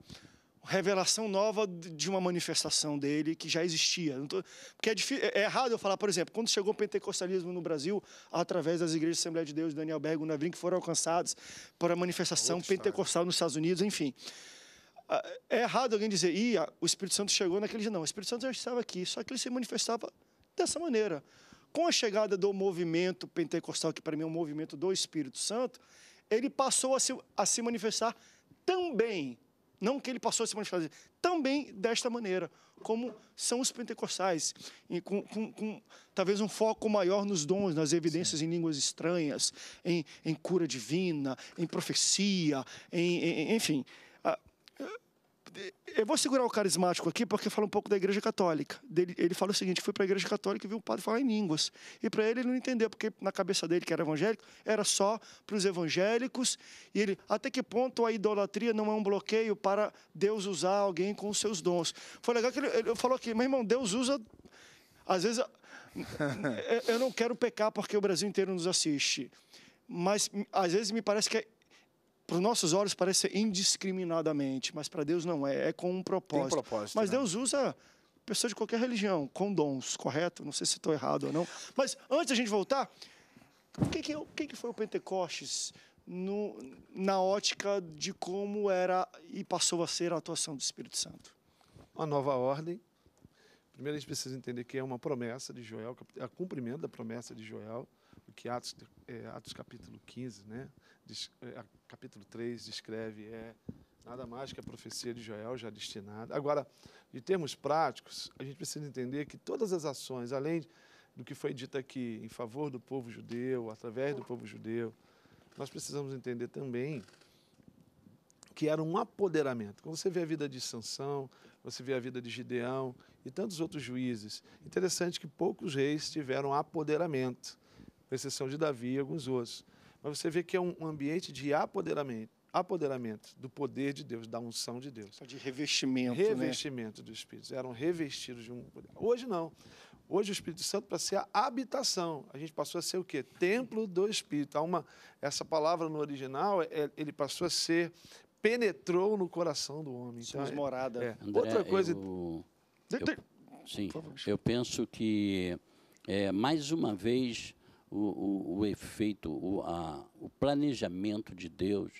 revelação nova de uma manifestação dele que já existia. Tô, porque é, difícil, é, errado eu falar, por exemplo, quando chegou o pentecostalismo no Brasil, através das igrejas Assembleia de Deus, Daniel Bergo Navim, que foram alcançadas por a manifestação Outra pentecostal história. nos Estados Unidos, enfim. Ah, é errado alguém dizer, ia o Espírito Santo chegou naquele dia. Não, o Espírito Santo já estava aqui, só que ele se manifestava dessa maneira com a chegada do movimento pentecostal, que para mim é um movimento do Espírito Santo, ele passou a se, a se manifestar também, não que ele passou a se manifestar, também desta maneira, como são os pentecostais, com, com, com, talvez um foco maior nos dons, nas evidências Sim. em línguas estranhas, em, em, cura divina, em profecia, em, em, enfim eu vou segurar o carismático aqui porque fala um pouco da Igreja Católica. Ele, ele fala o seguinte: fui para a Igreja Católica e vi um padre falar em línguas. E para ele ele não entendeu, porque na cabeça dele, que era evangélico, era só para os evangélicos. E ele, até que ponto a idolatria não é um bloqueio para Deus usar alguém com os seus dons? Foi legal que ele, ele falou aqui: meu irmão, Deus usa. Às vezes, eu não quero pecar porque o Brasil inteiro nos assiste mas às vezes me parece que é para os nossos olhos parece indiscriminadamente, mas para Deus não é, é com um propósito. Tem propósito mas né? Deus usa pessoas de qualquer religião, com dons, correto? Não sei se estou errado ou não. Mas antes da gente voltar, o que, que, que, que foi o Pentecostes no, na ótica de como era e passou a ser a atuação do Espírito Santo? Uma nova ordem. Primeiro a gente precisa entender que é uma promessa de Joel, é cumprimento da promessa de Joel que Atos, é, Atos capítulo 15, né, diz, é, capítulo 3 descreve é nada mais que a profecia de Joel já destinada. Agora, de termos práticos, a gente precisa entender que todas as ações, além do que foi dito aqui em favor do povo judeu, através do povo judeu, nós precisamos entender também que era um apoderamento. Quando você vê a vida de Sansão, você vê a vida de Gideão e tantos outros juízes, interessante que poucos reis tiveram apoderamento com exceção de Davi e alguns outros. Mas você vê que é um ambiente de apoderamento, apoderamento do poder de Deus, da unção de Deus. De revestimento. Né? Revestimento né? do Espírito. Eram revestidos de um poder. Hoje não. Hoje o Espírito Santo para ser a habitação. A gente passou a ser o quê? Templo do Espírito. Há uma, essa palavra no original, é, é ele passou a ser, penetrou no coração do homem. então, é, morada. é. André, Outra coisa. Eu, eu, sim, eu penso que, é, mais uma vez, o, o, o efeito, o, a, o planejamento de Deus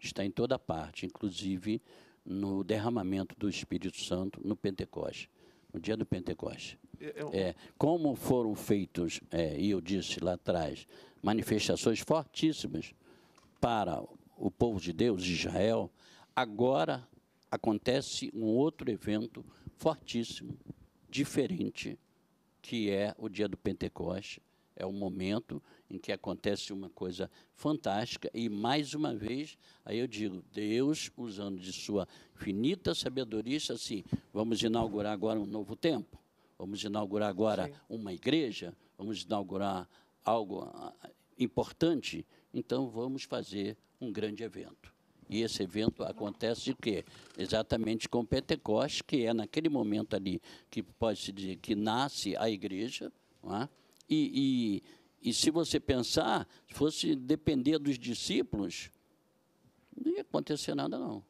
está em toda parte, inclusive no derramamento do Espírito Santo no Pentecoste, no dia do Pentecoste. Eu... É, é, é, como foram feitos, é, e eu disse lá atrás, manifestações fortíssimas para o povo de Deus, Israel, agora acontece um outro evento fortíssimo, diferente, que é o dia do Pentecoste, é o momento em que acontece uma coisa fantástica e mais uma vez, aí eu digo, Deus usando de sua finita sabedoria, assim, vamos inaugurar agora um novo tempo, vamos inaugurar agora Sim. uma igreja, vamos inaugurar algo ah, importante, então vamos fazer um grande evento. E esse evento acontece o quê? Exatamente com Pentecostes, que é naquele momento ali que pode-se dizer que nasce a igreja, não é? E, e, e se você pensar, se fosse depender dos discípulos, não ia acontecer nada, não.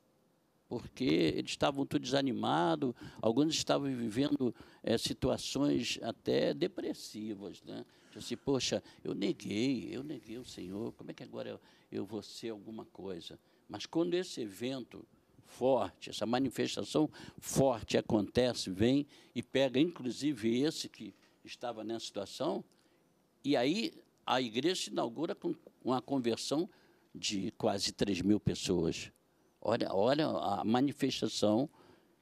Porque eles estavam tudo desanimados, alguns estavam vivendo é, situações até depressivas. Né? Tipo assim, poxa, eu neguei, eu neguei o Senhor, como é que agora eu, eu vou ser alguma coisa? Mas quando esse evento forte, essa manifestação forte acontece, vem e pega inclusive esse que estava nessa situação, e aí a igreja se inaugura com uma conversão de quase 3 mil pessoas. Olha, olha a manifestação,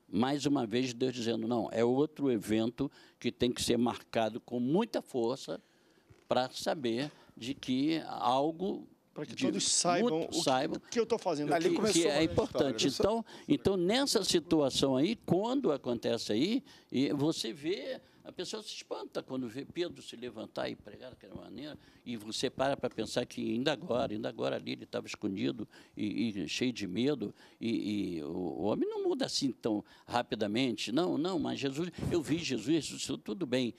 mais uma vez, Deus dizendo: não, é outro evento que tem que ser marcado com muita força para saber de que algo para que de, todos saibam, muito, o, saibam que, que eu estou fazendo ali que, que é importante história. Né? então então nessa situação aí quando acontece aí você vê a pessoa se espanta quando vê Pedro se levantar e pregar daquela maneira, e você para para pensar que ainda agora, ainda agora ali ele estava escondido e, e, cheio de medo, e, e, o homem não muda assim tão rapidamente. Não, não, mas Jesus, eu vi Jesus, tudo bem.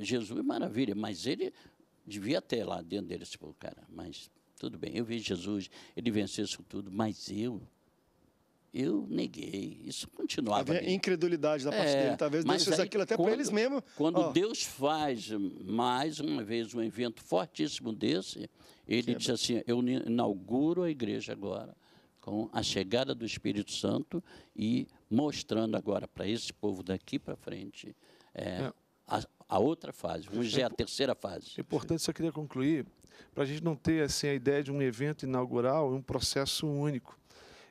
Jesus é maravilha, mas ele devia ter lá dentro dele, tipo, cara, mas tudo bem, eu vi Jesus, ele venceu isso tudo, mas eu eu neguei. Isso continuava. Havia incredulidade da parte é, dele. Talvez Deus fez aquilo até para eles mesmos. Quando oh. Deus faz mais uma vez um evento fortíssimo desse, ele Quebra. diz assim: Eu inauguro a igreja agora com a chegada do Espírito Santo e mostrando agora para esse povo daqui para frente é, é, a, a, outra fase, vamos dizer, a é terceira fase. É importante, só queria concluir, para a gente não ter assim, a ideia de um evento inaugural, um processo único.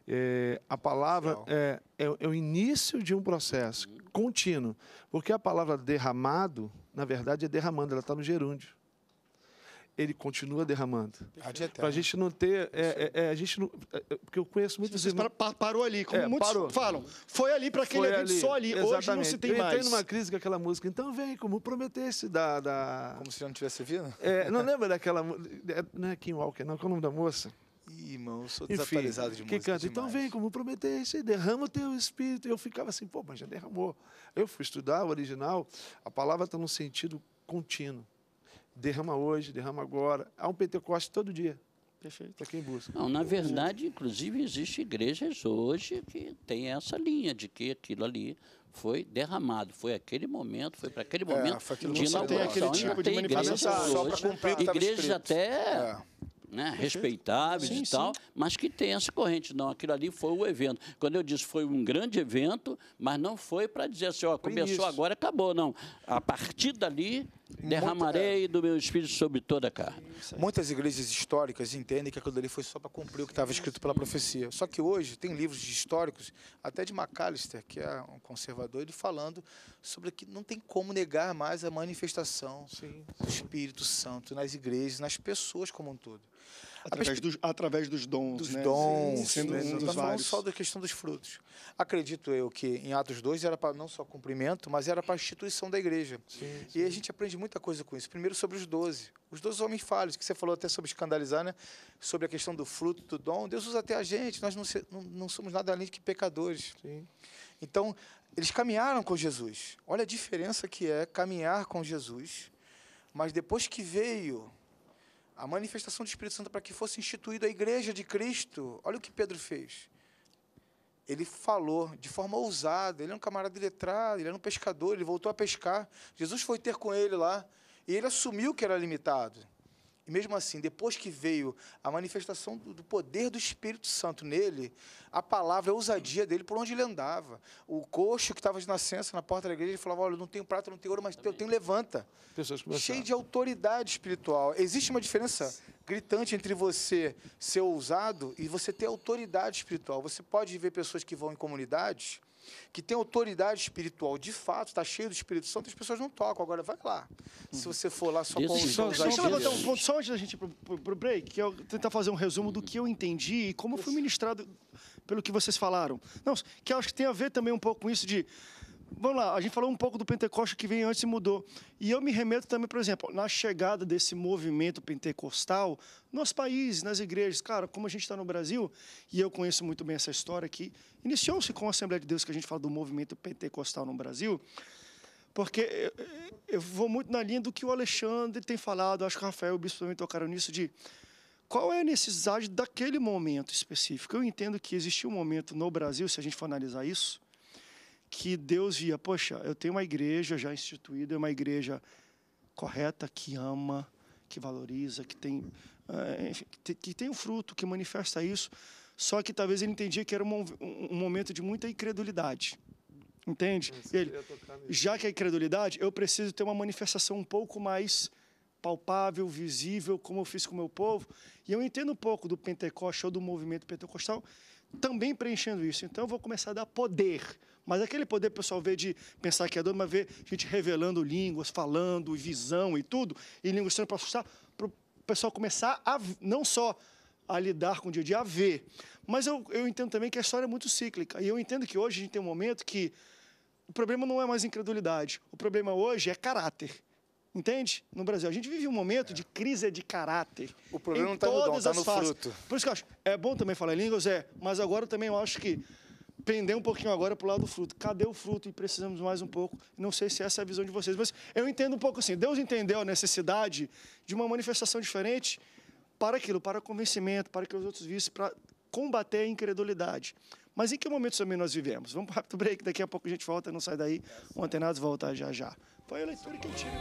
É, a palavra é, é, é, o início de um processo contínuo, porque a palavra derramado, na verdade, é derramando, ela está no gerúndio. Ele continua derramando. Para é, é, é, a gente não ter. a gente não, porque eu conheço muitos. Vocês irmãos, parou ali, como muitos parou. falam. Foi ali para aquele evento, só ali. Exatamente. Hoje não se tem eu mais. Eu entrei numa crise com aquela música. Então vem, como prometesse da, da. Como se não tivesse vindo? não lembra daquela. Não é Kim Walker, não, qual o nome da moça? Ih, irmão, eu sou desatualizado Enfim, de música. Canta, então vem, como prometeste, derrama o teu espírito. Eu ficava assim, pô, mas já derramou. Eu fui estudar o original, a palavra está num sentido contínuo. Derrama hoje, derrama agora. Há um Pentecoste todo dia. Perfeito. Para quem busca. Não, na verdade, inclusive, existem igrejas hoje que têm essa linha de que aquilo ali foi derramado, foi aquele momento, foi para aquele é, momento é, foi de não Tem aquele tipo de manifestação, só para cumprir Igrejas até... É né, respeitáveis sim, e tal, sim. mas que tem essa corrente. Não, aquilo ali foi o evento. Quando eu disse foi um grande evento, mas não foi para dizer assim, ó, começou agora, acabou, não. A partir dali derramarei do meu espírito sobre toda a carne. Muitas igrejas históricas entendem que aquilo ali foi só para cumprir o que estava escrito pela profecia. Só que hoje tem livros históricos, até de McAllister, que é um conservador, ele falando sobre que não tem como negar mais a manifestação sim, sim. do Espírito Santo nas igrejas, nas pessoas como um todo. Através, dos, através dos dons, dos né? dons, Sim, sendo né? um dos não vários. só da questão dos frutos. Acredito eu que em Atos 2 era para não só cumprimento, mas era para a instituição da igreja. Sim, sim. E a gente aprende muita coisa com isso. Primeiro sobre os doze. Os doze homens falhos, que você falou até sobre escandalizar, né? Sobre a questão do fruto, do dom. Deus usa até a gente, nós não, se, não, não somos nada além de que pecadores. Sim. Então, eles caminharam com Jesus. Olha a diferença que é caminhar com Jesus, mas depois que veio a manifestação do Espírito Santo para que fosse instituída a igreja de Cristo. Olha o que Pedro fez. Ele falou de forma ousada. Ele é um camarada letrado, ele era um pescador, ele voltou a pescar. Jesus foi ter com ele lá e ele assumiu que era limitado mesmo assim, depois que veio a manifestação do, do poder do Espírito Santo nele, a palavra, a ousadia dele por onde ele andava. O coxo que estava de nascença na porta da igreja, ele falava: Olha, não tenho prata, não tenho ouro, mas Amém. eu tenho levanta. Cheio de autoridade espiritual. Existe uma diferença gritante entre você ser ousado e você ter autoridade espiritual. Você pode ver pessoas que vão em comunidades que tem autoridade espiritual de fato, está cheio do Espírito Santo, as pessoas não tocam. Agora, vai lá. Se você for lá só com os só, só, deixa eu levantar um ponto só antes da gente ir para o break, que eu tentar fazer um resumo do que eu entendi e como eu fui ministrado pelo que vocês falaram. Não, que acho que tem a ver também um pouco com isso de vamos lá, a gente falou um pouco do Pentecoste que vem antes e mudou. E eu me remeto também, por exemplo, na chegada desse movimento pentecostal nos países, nas igrejas. Cara, como a gente está no Brasil, e eu conheço muito bem essa história aqui, iniciou-se com a Assembleia de Deus, que a gente fala do movimento pentecostal no Brasil, porque eu vou muito na linha do que o Alexandre tem falado, acho que o Rafael e o Bispo também tocaram nisso, de qual é a necessidade daquele momento específico. Eu entendo que existiu um momento no Brasil, se a gente for analisar isso, que Deus via, poxa, eu tenho uma igreja já instituída, é uma igreja correta, que ama, que valoriza, que tem, eh, enfim, que tem um fruto, que manifesta isso. Só que talvez ele entendia que era um, um momento de muita incredulidade. Entende? Hum, ele, já que é incredulidade, eu preciso ter uma manifestação um pouco mais palpável, visível, como eu fiz com o meu povo. E eu entendo um pouco do Pentecoste ou do movimento pentecostal, também preenchendo isso. Então eu vou começar a dar poder mas aquele poder que o pessoal vê de pensar que é doido, mas vê gente revelando línguas, falando, visão e tudo, e línguas para assustar, para o pessoal começar a não só a lidar com o dia a dia, a ver. Mas eu, eu entendo também que a história é muito cíclica. E eu entendo que hoje a gente tem um momento que o problema não é mais incredulidade. O problema hoje é caráter. Entende? No Brasil. A gente vive um momento é. de crise de caráter. O problema não está no dom, está no fruto. Por isso que eu acho, é bom também falar línguas, é, mas agora também eu acho que pender um pouquinho agora para o lado do fruto. Cadê o fruto? E precisamos mais um pouco. Não sei se essa é a visão de vocês, mas eu entendo um pouco assim. Deus entendeu a necessidade de uma manifestação diferente para aquilo, para convencimento, para que os outros vissem, para combater a incredulidade. Mas em que momento também nós vivemos? Vamos para o rápido break, daqui a pouco a gente volta, não sai daí. O Antenados volta já já. Foi a leitura que eu tive.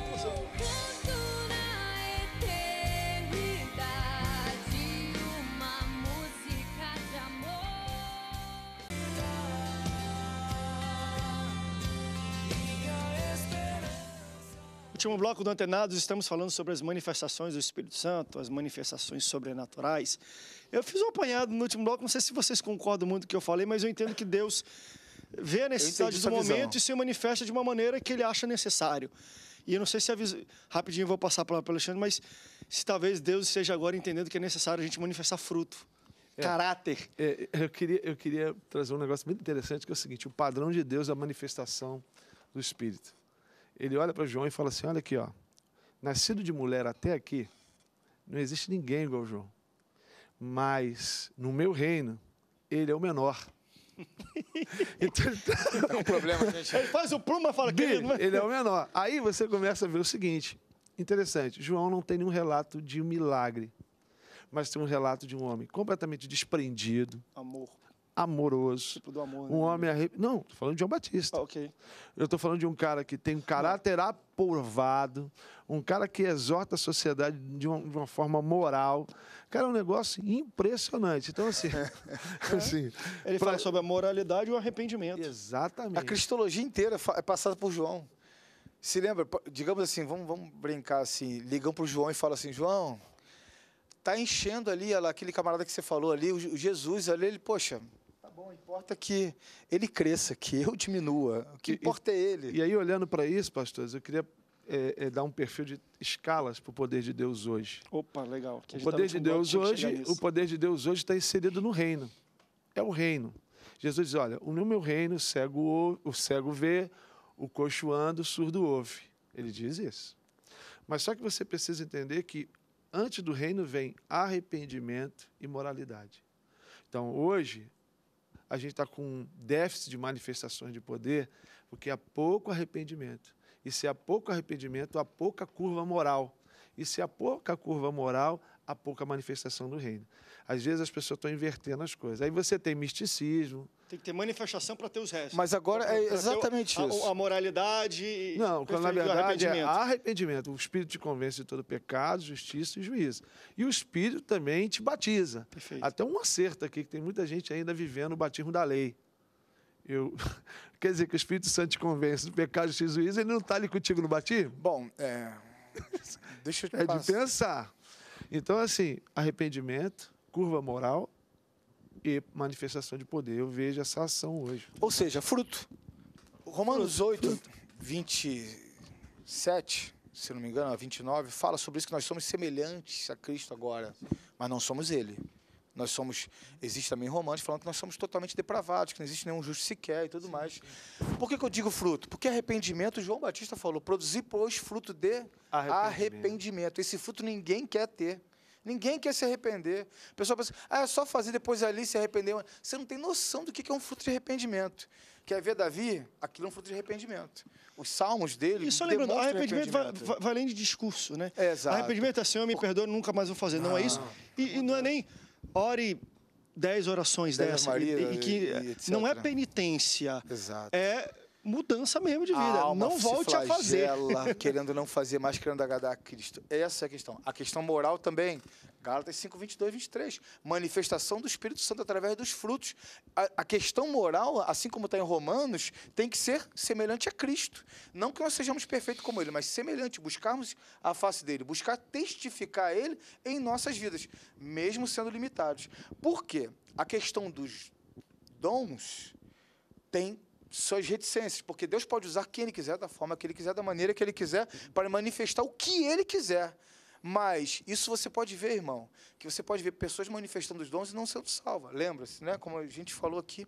Último bloco do Antenados, estamos falando sobre as manifestações do Espírito Santo, as manifestações sobrenaturais. Eu fiz um apanhado no último bloco, não sei se vocês concordam muito com o que eu falei, mas eu entendo que Deus vê a necessidade do momento visão. e se manifesta de uma maneira que ele acha necessário. E eu não sei se rapidinho vou passar a palavra para o Alexandre, mas se talvez Deus esteja agora entendendo que é necessário a gente manifestar fruto, é, caráter. É, eu, queria, eu queria trazer um negócio muito interessante, que é o seguinte: o padrão de Deus é a manifestação do Espírito ele olha para João e fala assim: Olha aqui, ó, nascido de mulher até aqui, não existe ninguém igual João. Mas no meu reino, ele é o menor. Então, então, é um problema, gente. Ele faz o pluma e fala que ele, é ele é o menor. Aí você começa a ver o seguinte: interessante, João não tem nenhum relato de um milagre, mas tem um relato de um homem completamente desprendido, amor, amoroso. Tipo do amor, né? Um homem Não, tô falando de João Batista. Ah, ok. Eu tô falando de um cara que tem um caráter aprovado, um cara que exorta a sociedade de uma, de uma forma moral. Cara, é um negócio impressionante. Então, assim. é. assim Ele pra... fala sobre a moralidade e o arrependimento. Exatamente. A cristologia inteira é passada por João. Se lembra, digamos assim, vamos, vamos brincar assim, ligam para o João e fala assim, João, tá enchendo ali, aquele camarada que você falou ali, o Jesus ali, ele, poxa, bom, importa que ele cresça, que eu diminua, o que importa é ele. E aí, olhando para isso, pastores, eu queria é, é, dar um perfil de escalas para o poder de Deus hoje. Opa, legal. Tá o poder de Deus hoje, o poder de Deus hoje está inserido no reino. É o reino. Jesus diz: olha, no meu reino, o cego vê, o coxo anda, o surdo ouve. Ele diz isso. Mas só que você precisa entender que antes do reino vem arrependimento e moralidade. Então, hoje, a gente está com um déficit de manifestações de poder, porque há pouco arrependimento. E se há pouco arrependimento, há pouca curva moral. E se há pouca curva moral, há pouca manifestação do reino. Às vezes as pessoas estão invertendo as coisas. Aí você tem misticismo, tem que ter manifestação para ter os restos. Mas agora pra, é exatamente isso. A, a moralidade. Não, quando na verdade é arrependimento. é arrependimento. O Espírito te convence de todo pecado, justiça e juízo. E o Espírito também te batiza. Perfeito. Até um acerto aqui, que tem muita gente ainda vivendo o batismo da lei. Eu, quer dizer que o Espírito Santo te convence do pecado, justiça e juízo, ele não está ali contigo no batismo? Bom, é. Deixa eu te É passar. de pensar. Então, assim, arrependimento, curva moral e manifestação de poder. Eu vejo essa ação hoje. Ou seja, fruto. Romanos 8, fruto. 27, se não me engano, 29, fala sobre isso que nós somos semelhantes a Cristo agora, mas não somos Ele. Nós somos, existe também Romanos falando que nós somos totalmente depravados, que não existe nenhum justo sequer e tudo mais. Por que, que eu digo fruto? Porque arrependimento, João Batista falou, produzir, pois, fruto de arrependimento. arrependimento. Esse fruto ninguém quer ter. Ninguém quer se arrepender. A pessoa pensa, ah, é só fazer depois ali se arrepender. Você não tem noção do que é um fruto de arrependimento. Quer ver Davi? Aquilo é um fruto de arrependimento. Os salmos dele. Isso só lembrando, arrependimento, arrependimento. Vai, vai, além de discurso, né? É, exato. Arrependimento é assim, eu me perdoa, nunca mais vou fazer. Não, não é ah. isso? E, e não é nem ore dez orações dessa. Maria, e, e que e não é penitência. Exato. É mudança mesmo de vida. não volte flagela, a fazer. querendo não fazer mais, querendo agradar a Cristo. Essa é a questão. A questão moral também. Gálatas 5, 22, 23. Manifestação do Espírito Santo através dos frutos. A, a questão moral, assim como está em Romanos, tem que ser semelhante a Cristo. Não que nós sejamos perfeitos como Ele, mas semelhante. Buscarmos a face dEle. Buscar testificar Ele em nossas vidas, mesmo sendo limitados. Por quê? A questão dos dons tem suas reticências, porque Deus pode usar quem Ele quiser, da forma que Ele quiser, da maneira que Ele quiser, para manifestar o que Ele quiser. Mas isso você pode ver, irmão, que você pode ver pessoas manifestando os dons e não sendo salva. Lembra-se, né? Como a gente falou aqui,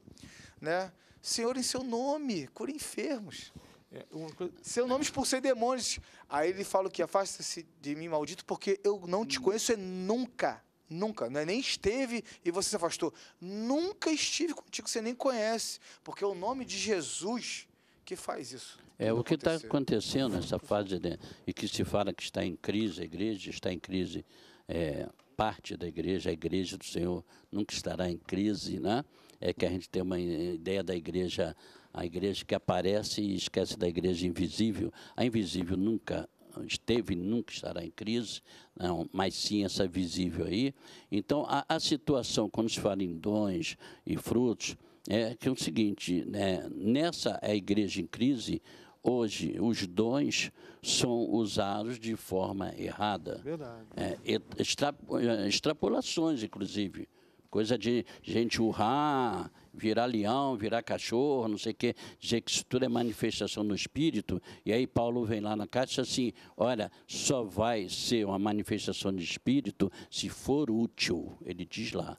né? Senhor, em seu nome, cura enfermos. É, coisa... Seu nome expulsei demônios. Aí ele fala que afasta-se de mim, maldito, porque eu não te conheço e é nunca Nunca, né? nem esteve e você se afastou. Nunca estive contigo, você nem conhece, porque é o nome de Jesus que faz isso. É o que está acontecendo nessa fase e que se fala que está em crise, a igreja está em crise, é, parte da igreja, a igreja do Senhor nunca estará em crise, né? É que a gente tem uma ideia da igreja, a igreja que aparece e esquece da igreja invisível. A invisível nunca esteve e nunca estará em crise, não, mas sim essa visível aí. Então, a, a situação, quando se fala em dons e frutos, é que é o seguinte, né, nessa a igreja em crise, hoje os dons são usados de forma errada. Verdade. É, extra, é, extrapolações, inclusive. Coisa de gente urrar, virar leão, virar cachorro, não sei o quê, dizer que isso tudo é manifestação do Espírito. E aí Paulo vem lá na caixa assim, olha, só vai ser uma manifestação de Espírito se for útil. Ele diz lá,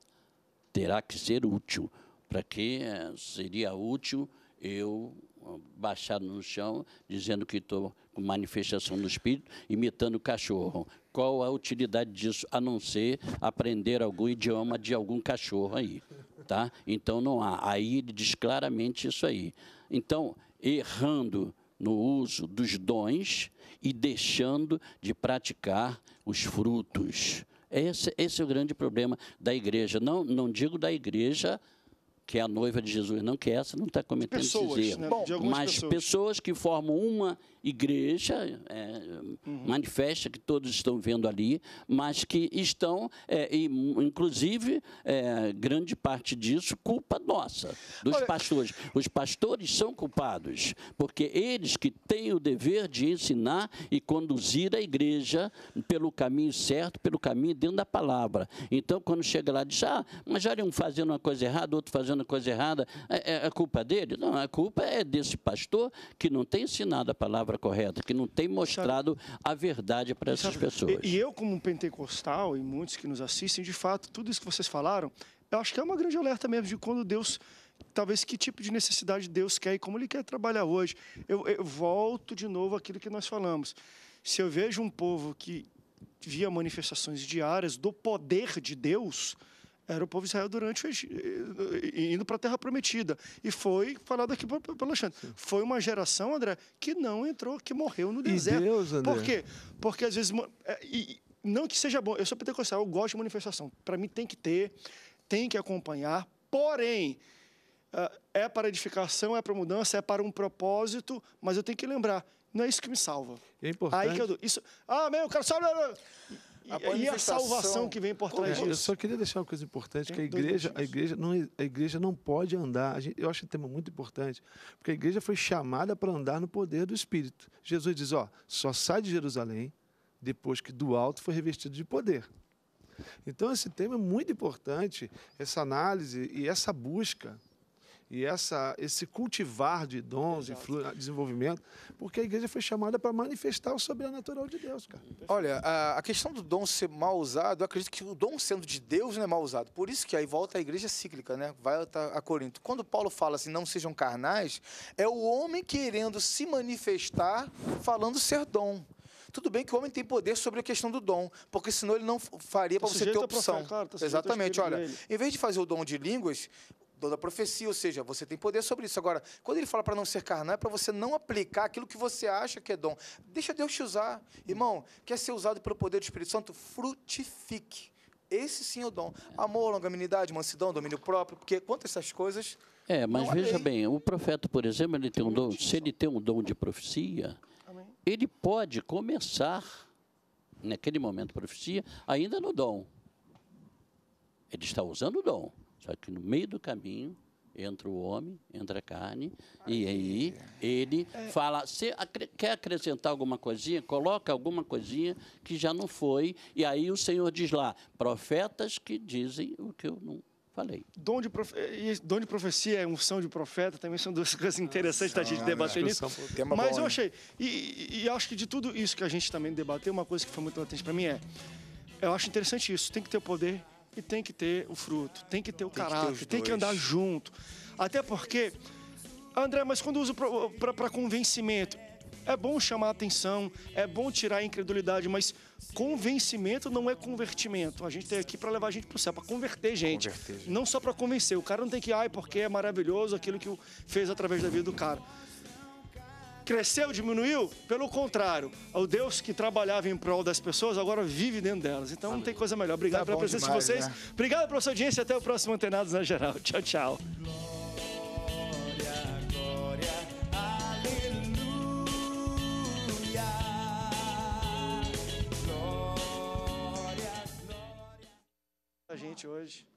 terá que ser útil. Para que seria útil eu baixado no chão, dizendo que estou manifestação do espírito imitando cachorro. Qual a utilidade disso a não ser aprender algum idioma de algum cachorro aí, tá? Então não há. Aí ele diz claramente isso aí. Então, errando no uso dos dons e deixando de praticar os frutos. Esse, esse é o grande problema da igreja. Não, não digo da igreja que é a noiva de Jesus, não que essa não está cometendo pessoas, esses né? erros. Né? Bom, mas pessoas. pessoas. que formam uma igreja, é, uhum. manifesta que todos estão vendo ali, mas que estão, é, e, inclusive, é, grande parte disso, culpa nossa, dos Olha... pastores. Os pastores são culpados, porque eles que têm o dever de ensinar e conduzir a igreja pelo caminho certo, pelo caminho dentro da palavra. Então, quando chega lá, diz, ah, mas olha um fazendo uma coisa errada, outro fazendo uma coisa errada, é, é a é culpa dele? Não, a culpa é desse pastor que não tem ensinado a palavra palavra correta, que não tem mostrado a verdade para essas pessoas. E, e eu, como pentecostal, e muitos que nos assistem, de fato, tudo isso que vocês falaram, eu acho que é uma grande alerta mesmo de quando Deus talvez que tipo de necessidade Deus quer e como Ele quer trabalhar hoje. Eu, eu, volto de novo àquilo que nós falamos. Se eu vejo um povo que via manifestações diárias do poder de Deus, era o povo de Israel durante indo para a Terra Prometida. E foi falado aqui pelo Alexandre. Foi uma geração, André, que não entrou, que morreu no deserto. E Deus, André. Por quê? Porque às vezes. É, e, não que seja bom, eu sou pentecostal, eu gosto de manifestação. Para mim tem que ter, tem que acompanhar. Porém, é, é para edificação, é para mudança, é para um propósito, mas eu tenho que lembrar, não é isso que me salva. É importante. Aí que eu dou. Isso, ah, meu, o cara salvar a, e a salvação que vem por trás é? disso. Eu só queria deixar uma coisa importante, que a é igreja, a igreja, não, a igreja não pode andar, gente, eu acho um tema muito importante, porque a igreja foi chamada para andar no poder do Espírito. Jesus diz, ó, só sai de Jerusalém depois que do alto foi revestido de poder. Então esse tema é muito importante, essa análise e essa busca e essa, esse cultivar de dons e desenvolvimento, porque a igreja foi chamada para manifestar o sobrenatural de Deus, cara. Olha, a, a, questão do dom ser mal usado, eu acredito que o dom sendo de Deus não é mal usado. Por isso que aí volta a igreja cíclica, né? Vai a Corinto. Quando Paulo fala assim, não sejam carnais, é o homem querendo se manifestar falando ser dom. Tudo bem que o homem tem poder sobre a questão do dom, porque senão ele não faria tá para você ter opção. claro, tá Exatamente, olha. Em vez de fazer o dom de línguas, dom da profecia, ou seja, você tem poder sobre isso. Agora, quando ele fala para não ser carnal, é para você não aplicar aquilo que você acha que é dom. Deixa Deus te usar. Irmão, quer ser usado pelo poder do Espírito Santo? Frutifique. Esse sim é o dom. Amor, longanimidade, mansidão, domínio próprio, porque quantas essas coisas. É, mas veja bem, o profeta, por exemplo, ele tem um dom, se ele tem um dom de profecia, Amém. ele pode começar, naquele momento, profecia, ainda no dom. Ele está usando o dom. Só que no meio do caminho entra o homem, entra a carne, e aí é. ele é. fala, quer acrescentar alguma coisinha, coloca alguma coisinha que já não foi, e aí o Senhor diz lá, profetas que dizem o que eu não falei. Dom de, profe... Dom de profecia e é unção de profeta também são duas coisas interessantes da gente debater não, nisso. Mas eu achei, e, e acho que de tudo isso que a gente também debateu, uma coisa que foi muito latente para mim é, eu acho interessante isso, tem que ter o poder e tem que ter o fruto, tem que ter o tem caráter, que ter tem que andar junto. Até porque, André, mas quando eu uso para convencimento, é bom chamar a atenção, é bom tirar a incredulidade, mas convencimento não é convertimento. A gente tem aqui para levar a gente para o céu, para converter gente. Converter, gente. Não só para convencer. O cara não tem que, ai, porque é maravilhoso aquilo que fez através da vida do cara cresceu, diminuiu? Pelo contrário, é o Deus que trabalhava em prol das pessoas agora vive dentro delas. Então Amém. não tem coisa melhor. Obrigado tá pela presença demais, de vocês. Né? Obrigado pela sua audiência. Até o próximo Antenados na Geral. Tchau, tchau. a gente hoje.